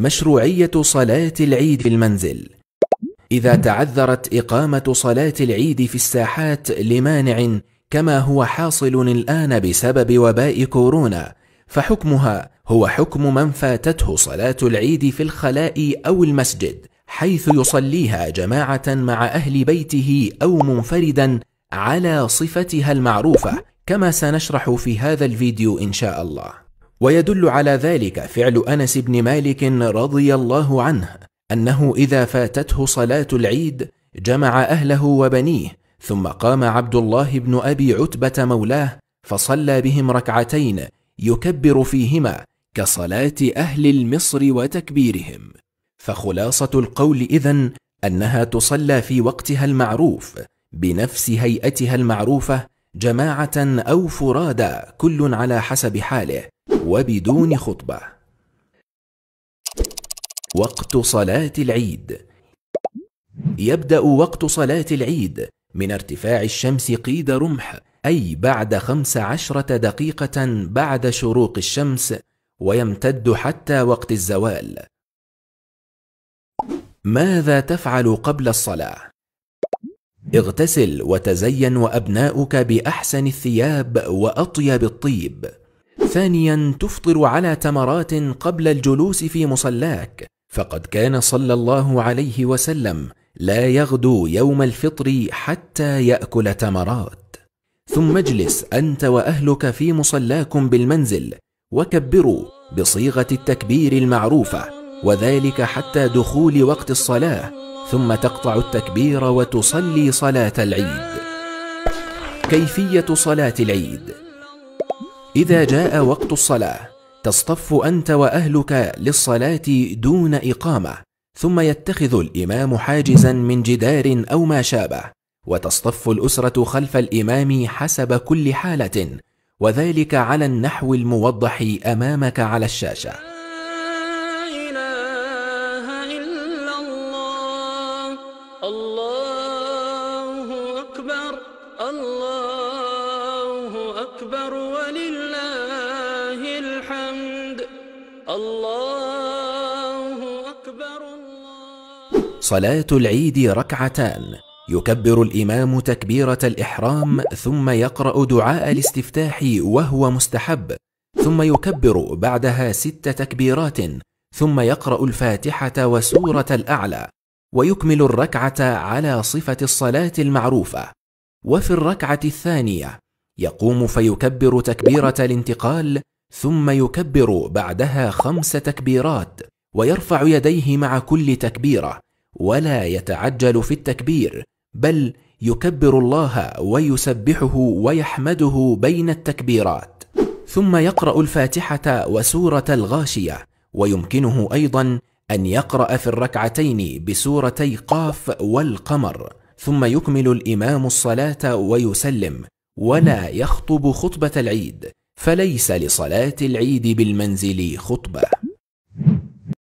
مشروعية صلاة العيد في المنزل إذا تعذرت إقامة صلاة العيد في الساحات لمانع كما هو حاصل الآن بسبب وباء كورونا فحكمها هو حكم من فاتته صلاة العيد في الخلاء أو المسجد حيث يصليها جماعة مع أهل بيته أو منفردا على صفتها المعروفة كما سنشرح في هذا الفيديو إن شاء الله ويدل على ذلك فعل انس بن مالك رضي الله عنه انه اذا فاتته صلاه العيد جمع اهله وبنيه ثم قام عبد الله بن ابي عتبه مولاه فصلى بهم ركعتين يكبر فيهما كصلاه اهل المصر وتكبيرهم فخلاصه القول اذن انها تصلى في وقتها المعروف بنفس هيئتها المعروفه جماعه او فرادى كل على حسب حاله وبدون خطبة وقت صلاة العيد يبدأ وقت صلاة العيد من ارتفاع الشمس قيد رمح أي بعد خمس عشرة دقيقة بعد شروق الشمس ويمتد حتى وقت الزوال ماذا تفعل قبل الصلاة؟ اغتسل وتزين وأبناؤك بأحسن الثياب وأطيب الطيب ثانيا تفطر على تمرات قبل الجلوس في مصلاك فقد كان صلى الله عليه وسلم لا يغدو يوم الفطر حتى ياكل تمرات ثم اجلس انت واهلك في مصلاكم بالمنزل وكبروا بصيغه التكبير المعروفه وذلك حتى دخول وقت الصلاه ثم تقطع التكبير وتصلي صلاه العيد كيفيه صلاه العيد إذا جاء وقت الصلاة تصطف أنت وأهلك للصلاة دون إقامة ثم يتخذ الإمام حاجزا من جدار أو ما شابه وتصطف الأسرة خلف الإمام حسب كل حالة وذلك على النحو الموضح أمامك على الشاشة الله أكبر الله أكبر ولله الله أكبر الله صلاة العيد ركعتان يكبر الإمام تكبيرة الإحرام ثم يقرأ دعاء الاستفتاح وهو مستحب ثم يكبر بعدها ست تكبيرات ثم يقرأ الفاتحة وسورة الأعلى ويكمل الركعة على صفة الصلاة المعروفة وفي الركعة الثانية يقوم فيكبر تكبيرة الانتقال ثم يكبر بعدها خمس تكبيرات ويرفع يديه مع كل تكبيره ولا يتعجل في التكبير بل يكبر الله ويسبحه ويحمده بين التكبيرات ثم يقرا الفاتحه وسوره الغاشيه ويمكنه ايضا ان يقرا في الركعتين بسورتي قاف والقمر ثم يكمل الامام الصلاه ويسلم ولا يخطب خطبه العيد فليس لصلاة العيد بالمنزل خطبة